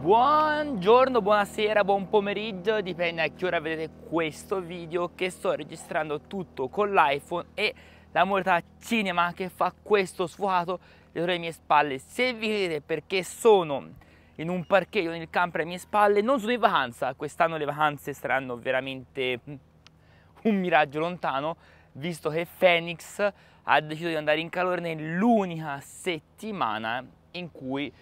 Buongiorno, buonasera, buon pomeriggio, dipende a che ora vedete questo video che sto registrando tutto con l'iPhone e la modalità cinema che fa questo sfuato dietro le mie spalle. Se vi chiedete perché sono in un parcheggio nel campo alle mie spalle, non sono in vacanza, quest'anno le vacanze saranno veramente un miraggio lontano, visto che Phoenix ha deciso di andare in calore nell'unica settimana in cui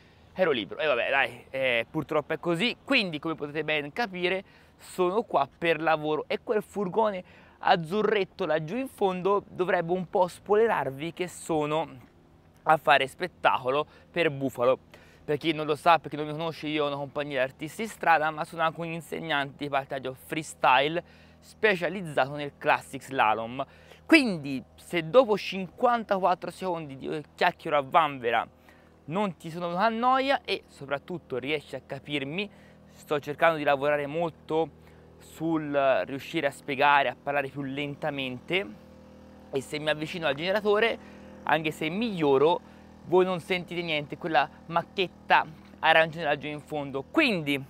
ero libero. E vabbè, dai, eh, purtroppo è così. Quindi, come potete ben capire, sono qua per lavoro e quel furgone azzurretto laggiù in fondo dovrebbe un po' spoilerarvi che sono a fare spettacolo per Bufalo. Per chi non lo sa, per chi non mi conosce, io ho una compagnia di artisti in strada, ma sono anche un insegnante di partaggio freestyle specializzato nel classic slalom. Quindi, se dopo 54 secondi di eh, chiacchiero a vanvera non ti sono venuto a noia e soprattutto riesci a capirmi. Sto cercando di lavorare molto sul riuscire a spiegare, a parlare più lentamente e se mi avvicino al generatore, anche se miglioro, voi non sentite niente, quella macchetta arancione laggiù in fondo. Quindi,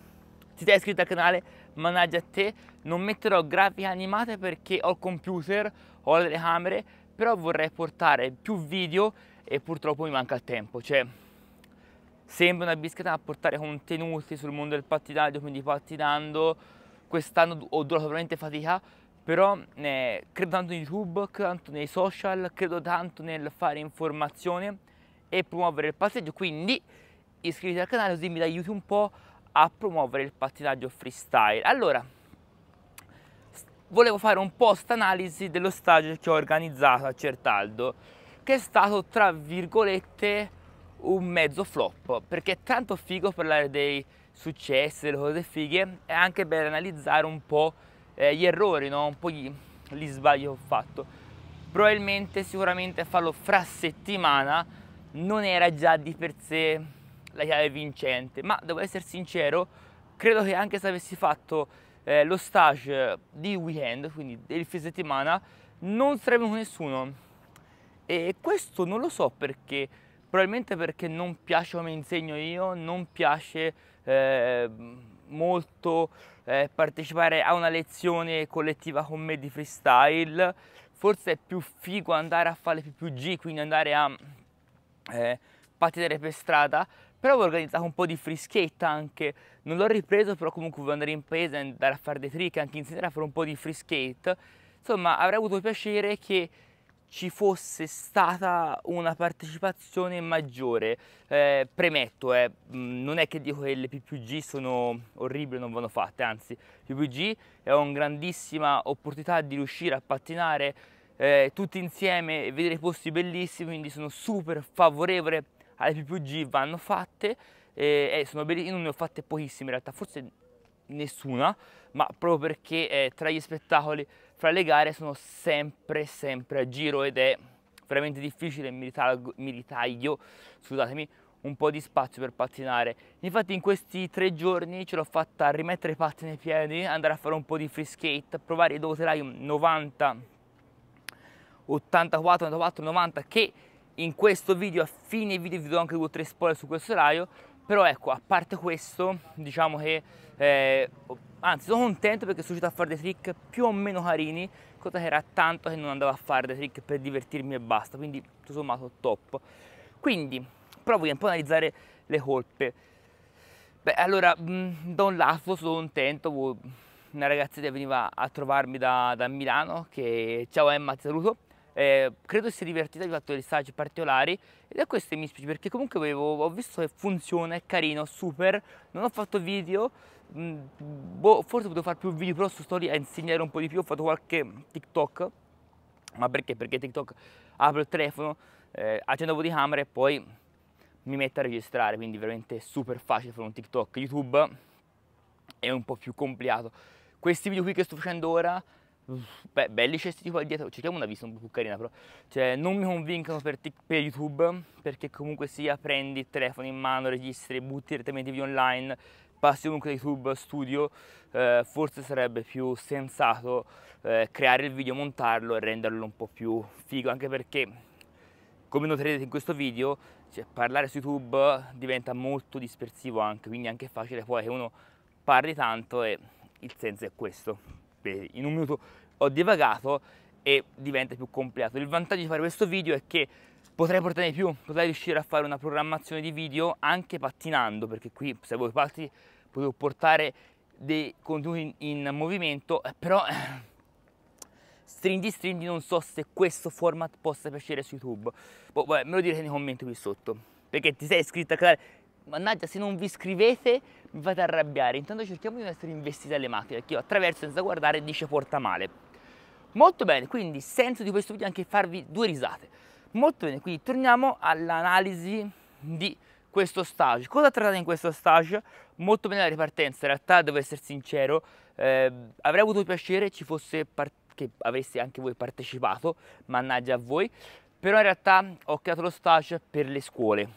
se sei iscritto al canale, mannaggia a te, non metterò grafiche animate perché ho il computer, ho le telecamere, però vorrei portare più video e purtroppo mi manca il tempo, cioè sembra una biscata a portare contenuti sul mondo del pattinaggio, quindi pattinando, quest'anno ho durato veramente fatica, però eh, credo tanto in YouTube, credo tanto nei social, credo tanto nel fare informazione e promuovere il passeggio, quindi iscriviti al canale così mi aiuti un po' a promuovere il pattinaggio freestyle. Allora, volevo fare un post analisi dello stage che ho organizzato a Certaldo, che è stato tra virgolette un mezzo flop perché è tanto figo parlare dei successi, delle cose fighe, è anche bello analizzare un po' eh, gli errori, no? un po' gli, gli sbagli che ho fatto. Probabilmente, sicuramente farlo fra settimana non era già di per sé la chiave vincente, ma devo essere sincero, credo che anche se avessi fatto eh, lo stage di weekend, quindi del fine settimana, non sarebbe con nessuno. E questo non lo so perché Probabilmente perché non piace come insegno io, non piace eh, molto eh, partecipare a una lezione collettiva con me di freestyle. Forse è più figo andare a fare le PPG, quindi andare a eh, pattinare per strada, però ho organizzato un po' di frischetta anche, non l'ho ripreso però comunque voglio andare in paese, e andare a fare dei trick, anche insegnare a fare un po' di frischetta, insomma avrei avuto il piacere che ci fosse stata una partecipazione maggiore. Eh, premetto, eh, mm, non è che dico che le PPG sono orribili, non vanno fatte, anzi, PPG è una grandissima opportunità di riuscire a pattinare eh, tutti insieme e vedere posti bellissimi, quindi sono super favorevole alle PPG, vanno fatte. Eh, eh sono bellissime, io non ne ho fatte pochissime in realtà, forse nessuna, ma proprio perché eh, tra gli spettacoli fra le gare sono sempre sempre a giro ed è veramente difficile, mi ritaglio, mi ritaglio scusatemi, un po' di spazio per pattinare. Infatti in questi tre giorni ce l'ho fatta a rimettere i patti nei piedi, andare a fare un po' di free skate, provare i doterai 90, 84, 94, 90 che in questo video, a fine video vi do anche due o tre spoiler su questo raio però ecco a parte questo diciamo che eh, anzi sono contento perché sono riuscito a fare dei trick più o meno carini cosa che era tanto che non andavo a fare dei trick per divertirmi e basta quindi tutto sommato top quindi provo un po' a analizzare le colpe beh allora mh, mm, da un lato sono contento una ragazzetta veniva a trovarmi da, da Milano che ciao Emma ti saluto eh, credo sia divertita di fatto dei saggi particolari ed è questo che mi spiace perché comunque avevo, ho visto che funziona, è carino, super, non ho fatto video, mh, mm, boh, forse potevo fare più video però su storia a insegnare un po' di più, ho fatto qualche TikTok, ma perché? Perché TikTok apre il telefono, eh, accendo di camera e poi mi metto a registrare, quindi veramente super facile fare un TikTok, YouTube è un po' più complicato. Questi video qui che sto facendo ora Beh, belli cestiti qua dietro, cerchiamo una vista un po' più carina però. Cioè, non mi convincono per, per YouTube, perché comunque sia prendi il telefono in mano, registri, butti direttamente video online, passi comunque da YouTube Studio, eh, forse sarebbe più sensato eh, creare il video, montarlo e renderlo un po' più figo, anche perché come noterete in questo video, cioè, parlare su YouTube diventa molto dispersivo anche, quindi è anche facile poi che uno parli tanto e il senso è questo spesi. In un minuto ho divagato e diventa più complicato. Il vantaggio di fare questo video è che potrei portare di più, potrei riuscire a fare una programmazione di video anche pattinando, perché qui se voi parti potevo portare dei contenuti in, in movimento, eh, però stringi stringi non so se questo format possa piacere su YouTube. Boh, vabbè, me lo direte nei commenti qui sotto, perché ti sei iscritto al canale. Mannaggia, se non vi iscrivete vado a arrabbiare. Intanto cerchiamo di non essere investiti dalle macchine, perché io attraverso senza guardare dice porta male. Molto bene, quindi senso di questo video è anche farvi due risate. Molto bene, quindi torniamo all'analisi di questo stage. Cosa trattate in questo stage? Molto bene la ripartenza, in realtà devo essere sincero, eh, avrei avuto piacere ci fosse che aveste anche voi partecipato, mannaggia a voi, però in realtà ho creato lo stage per le scuole,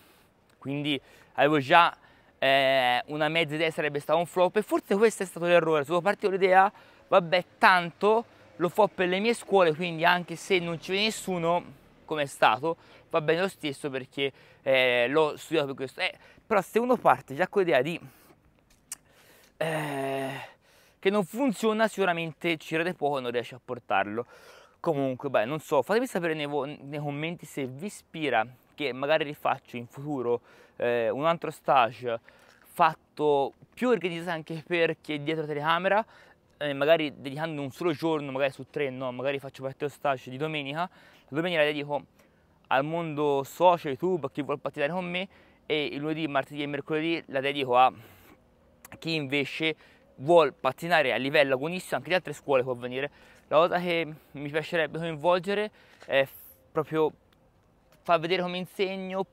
quindi avevo già eh, una mezza idea sarebbe stata un flop e forse questo è stato l'errore, sono partito l'idea, vabbè tanto lo fo per le mie scuole, quindi anche se non ci vede nessuno, come è stato, va bene lo stesso perché eh, l'ho studiato per questo. Eh, però se uno parte già con l'idea di... Eh, che non funziona sicuramente ci rende poco e non riesce a portarlo. Comunque, beh, non so, fatemi sapere nei, nei commenti se vi ispira perché magari rifaccio in futuro eh, un altro stage fatto più organizzato anche per chi è dietro telecamera eh, magari dedicando un solo giorno magari su tre no magari faccio parte dello stage di domenica la domenica la dedico al mondo social youtube a chi vuole partire con me e il lunedì martedì e mercoledì la dedico a chi invece vuole pattinare a livello agonistico anche di altre scuole può venire la cosa che mi piacerebbe coinvolgere è proprio far vedere come insegno,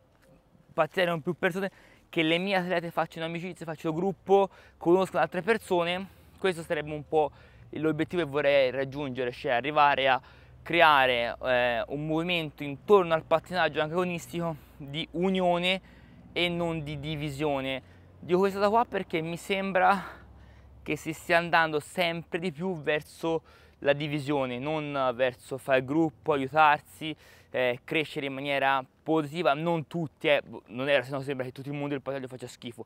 partire con più persone, che le mie atlete facciano amicizie, facciano gruppo, conoscono altre persone, questo sarebbe un po' l'obiettivo che vorrei raggiungere, cioè arrivare a creare eh, un movimento intorno al pattinaggio anche agonistico di unione e non di divisione. Dico questo da qua perché mi sembra che si stia andando sempre di più verso la divisione, non verso fare gruppo, aiutarsi, eh, crescere in maniera positiva, non tutti, eh, boh, non era se no sembra che tutto il mondo del patriarcato faccia schifo,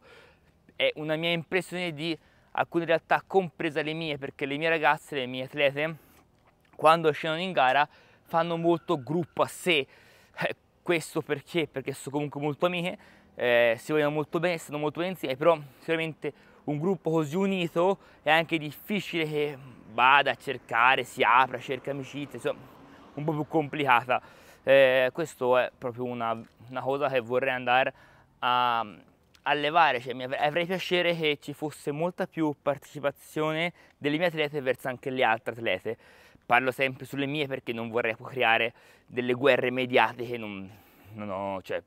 è una mia impressione di alcune realtà, compresa le mie, perché le mie ragazze, le mie atlete, quando scendono in gara fanno molto gruppo a sé, eh, questo perché? Perché sono comunque molto amiche, eh, si vogliono molto bene, stanno molto bene insieme, però sicuramente un gruppo così unito è anche difficile che vada a cercare, si apra, cerca amicizie, insomma, un po' più complicata. Eh, questo è proprio una, una, cosa che vorrei andare a, a levare, cioè, mi avrei, avrei piacere che ci fosse molta più partecipazione delle mie atlete verso anche le altre atlete. Parlo sempre sulle mie perché non vorrei creare delle guerre mediatiche, non, non ho, cioè,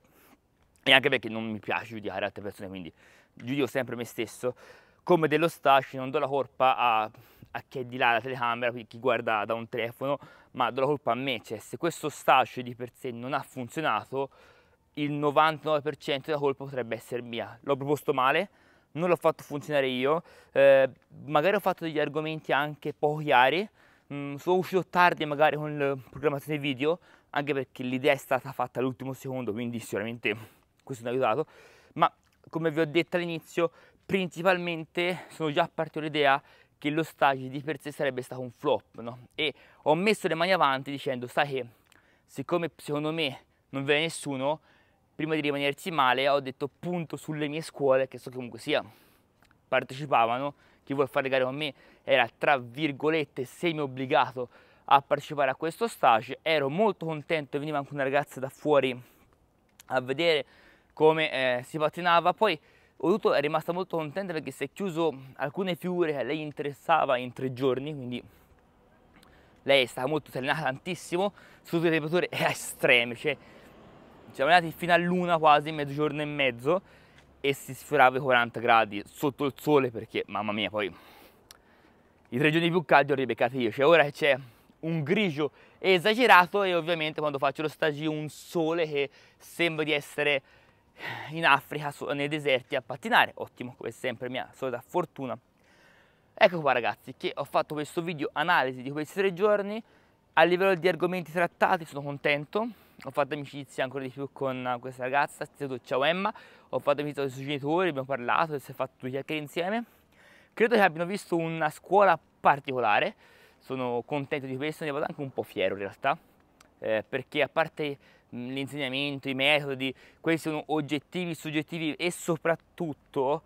e anche perché non mi piace giudicare altre persone, quindi giudico sempre me stesso. Come dello stash non do la colpa a a chi è di là la telecamera, chi guarda da un telefono, ma do la colpa a me, cioè se questo staccio di per sé non ha funzionato, il 99% della colpa potrebbe essere mia. L'ho proposto male, non l'ho fatto funzionare io, eh, magari ho fatto degli argomenti anche poco chiari, mh, mm, sono uscito tardi magari con la programmazione video, anche perché l'idea è stata fatta all'ultimo secondo, quindi sicuramente questo mi ha aiutato, ma come vi ho detto all'inizio, principalmente sono già partito l'idea perché lo stage di per sé sarebbe stato un flop, no? E ho messo le mani avanti dicendo, sai che siccome secondo me non viene nessuno, prima di rimanersi male ho detto punto sulle mie scuole, che so che comunque sia, partecipavano, chi vuole fare gare con me era tra virgolette semi obbligato a partecipare a questo stage, ero molto contento, veniva anche una ragazza da fuori a vedere come eh, si patinava, poi Olutto è rimasta molto contenta perché si è chiuso alcune figure che a lei interessava in tre giorni, quindi lei è stata molto serenata tantissimo, su tutte le temperature estreme, cioè ci siamo allenati fino a luna quasi, mezzogiorno e mezzo, e si sfiorava i 40 gradi sotto il sole perché, mamma mia, poi i tre giorni più caldi ho ribeccati io, cioè ora c'è un grigio esagerato e ovviamente quando faccio lo stagio un sole che sembra di essere in Africa nei deserti a pattinare, ottimo come sempre mia solita fortuna. Ecco qua ragazzi che ho fatto questo video analisi di questi tre giorni, a livello di argomenti trattati sono contento, ho fatto amicizia ancora di più con questa ragazza, ciao Emma, ho fatto amicizia con i suoi genitori, abbiamo parlato, si è fatto due chiacchiere insieme, credo che abbiano visto una scuola particolare, sono contento di questo, ne vado anche un po' fiero in realtà, eh, perché a parte l'insegnamento, i metodi, questi sono oggettivi, soggettivi e soprattutto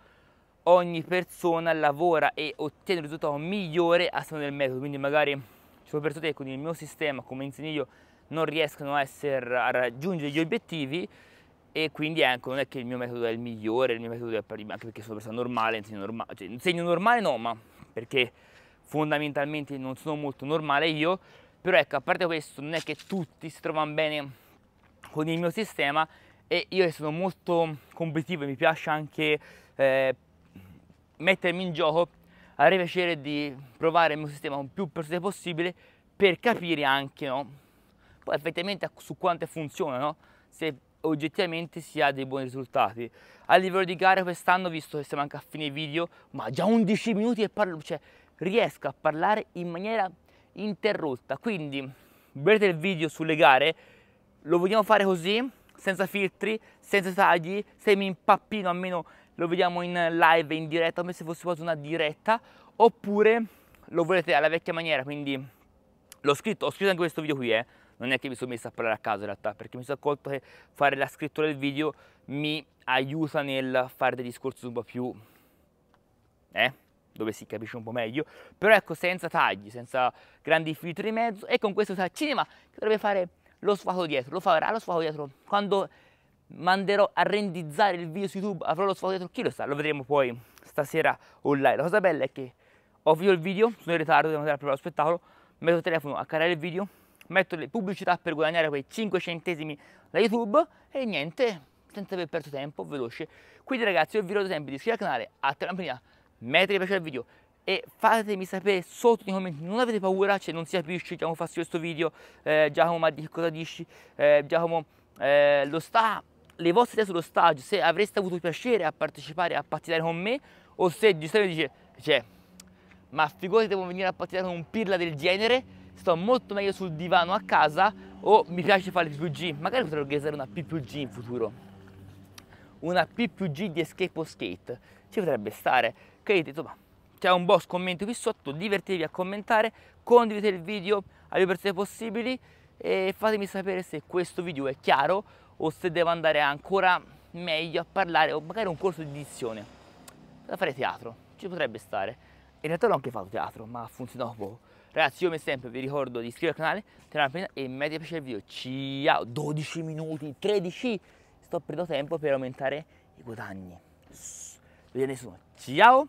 ogni persona lavora e ottiene un risultato migliore a seconda del metodo, quindi magari ci sono persone che con il mio sistema, come insegno io, non riescono a, essere, a raggiungere gli obiettivi e quindi anche non è che il mio metodo è il migliore, il mio metodo è per, anche perché sono persona normale, insegno normale, cioè insegno normale no, ma perché fondamentalmente non sono molto normale io, però ecco, a parte questo non è che tutti si trovano bene con il mio sistema e io sono molto competitivo e mi piace anche eh, mettermi in gioco, avrei piacere di provare il mio sistema con più persone possibile per capire anche no? poi effettivamente su quanto funziona, no? se oggettivamente si ha dei buoni risultati. A livello di gara quest'anno, visto che siamo anche a fine video, ma già 11 minuti e parlo, cioè riesco a parlare in maniera interrotta, quindi vedete il video sulle gare lo vogliamo fare così, senza filtri, senza tagli, se mi impappino almeno lo vediamo in live, in diretta, come se fosse quasi una diretta, oppure lo volete alla vecchia maniera, quindi l'ho scritto, ho scritto anche questo video qui, eh. non è che mi sono messo a parlare a caso in realtà, perché mi sono accorto che fare la scrittura del video mi aiuta nel fare dei discorsi un po' più... eh? dove si capisce un po' meglio, però ecco senza tagli, senza grandi filtri in mezzo e con questo cinema che dovrebbe fare lo sfago dietro, lo farà lo sfago dietro. Quando manderò a rendizzare il video su YouTube avrò lo sfago dietro, chi lo sa, lo vedremo poi stasera online. La cosa bella è che ho finito il video, sono in ritardo, devo andare a provare lo spettacolo, metto il telefono a caricare il video, metto le pubblicità per guadagnare quei 5 centesimi da YouTube e niente, senza aver perso tempo, veloce. Quindi ragazzi, io vi ricordo sempre di iscrivervi al canale, attivare la campanella, mettere mi piace al video, e fatemi sapere sotto nei commenti, non avete paura, cioè non si capisce, Giacomo fa questo video, eh, Giacomo ma di cosa dici, eh, Giacomo eh, lo sta, le vostre idee sullo stage, se avreste avuto piacere a partecipare, a partire con me, o se giustamente dice, cioè, ma figurati devo venire a partire con un pirla del genere, sto molto meglio sul divano a casa o mi piace fare PPG, magari potrei organizzare una PPG in futuro una PPG di escape o skate ci potrebbe stare credete insomma c'è un boss commento qui sotto, divertitevi a commentare, condividete il video alle persone possibili e fatemi sapere se questo video è chiaro o se devo andare ancora meglio a parlare o magari un corso di edizione da fare teatro, ci potrebbe stare. In realtà l'ho anche fatto teatro, ma ha poco. Ragazzi, io come sempre vi ricordo di iscrivervi al canale, tenere la pena e metti piacere il video. Ciao, 12 minuti, 13, sto perdendo tempo per aumentare i guadagni. Vediamo nessuno. Ciao!